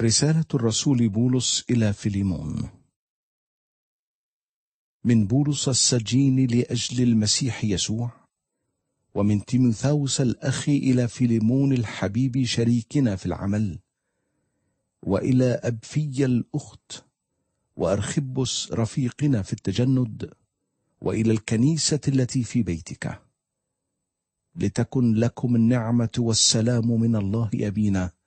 رسالة الرسول بولس إلى فيليمون من بولس السجين لأجل المسيح يسوع ومن تيموثاوس الأخ إلى فيليمون الحبيب شريكنا في العمل وإلى أبفي الأخت وأرخبس رفيقنا في التجند وإلى الكنيسة التي في بيتك لتكن لكم النعمة والسلام من الله أبينا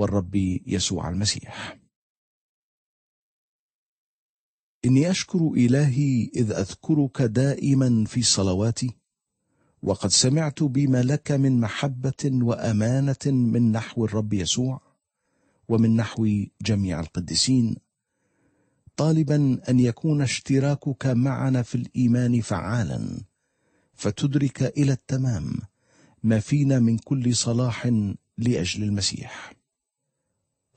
والرب يسوع المسيح اني اشكر الهي اذ اذكرك دائما في صلواتي وقد سمعت بما لك من محبه وامانه من نحو الرب يسوع ومن نحو جميع القديسين طالبا ان يكون اشتراكك معنا في الايمان فعالا فتدرك الى التمام ما فينا من كل صلاح لاجل المسيح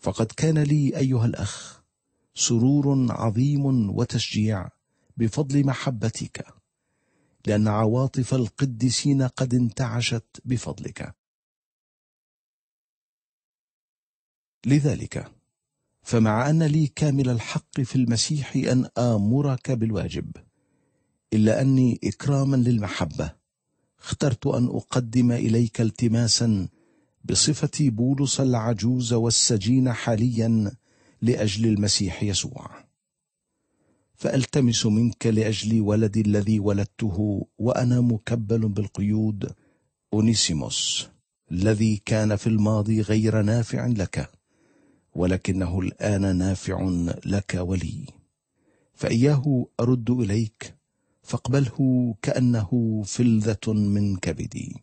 فقد كان لي ايها الاخ سرور عظيم وتشجيع بفضل محبتك لان عواطف القديسين قد انتعشت بفضلك لذلك فمع ان لي كامل الحق في المسيح ان امرك بالواجب الا اني اكراما للمحبه اخترت ان اقدم اليك التماسا بصفة بولس العجوز والسجين حاليا لأجل المسيح يسوع فألتمس منك لأجل ولدي الذي ولدته وأنا مكبل بالقيود أونيسيموس الذي كان في الماضي غير نافع لك ولكنه الآن نافع لك ولي فإياه أرد إليك فاقبله كأنه فلذة من كبدي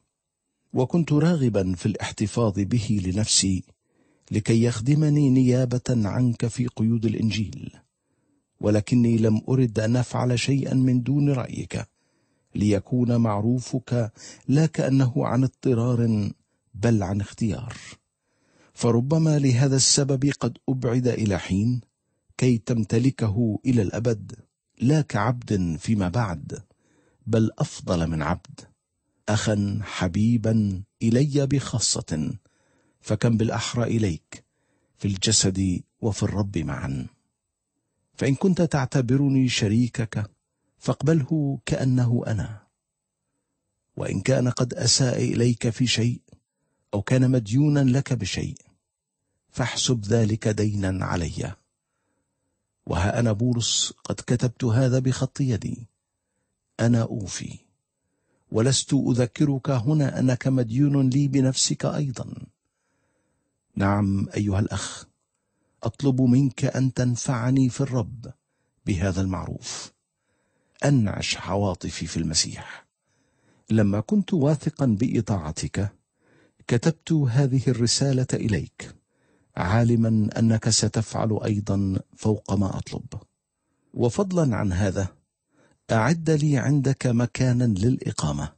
وكنت راغبا في الاحتفاظ به لنفسي لكي يخدمني نيابه عنك في قيود الانجيل ولكني لم ارد ان افعل شيئا من دون رايك ليكون معروفك لا كانه عن اضطرار بل عن اختيار فربما لهذا السبب قد ابعد الى حين كي تمتلكه الى الابد لا كعبد فيما بعد بل افضل من عبد اخا حبيبا الي بخاصه فكم بالاحرى اليك في الجسد وفي الرب معا فان كنت تعتبرني شريكك فاقبله كانه انا وان كان قد اساء اليك في شيء او كان مديونا لك بشيء فاحسب ذلك دينا علي وها انا بولس قد كتبت هذا بخط يدي انا اوفي ولست أذكرك هنا أنك مديون لي بنفسك أيضا نعم أيها الأخ أطلب منك أن تنفعني في الرب بهذا المعروف أنعش عواطفي في المسيح لما كنت واثقا بإطاعتك كتبت هذه الرسالة إليك عالما أنك ستفعل أيضا فوق ما أطلب وفضلا عن هذا اعد لي عندك مكانا للاقامه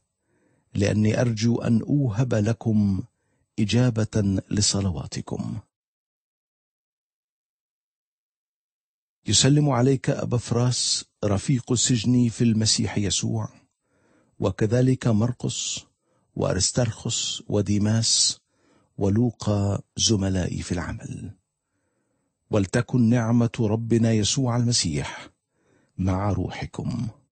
لاني ارجو ان اوهب لكم اجابه لصلواتكم يسلم عليك ابا فراس رفيق السجن في المسيح يسوع وكذلك مرقس وارسترخس وديماس ولوقا زملائي في العمل ولتكن نعمه ربنا يسوع المسيح مع روحكم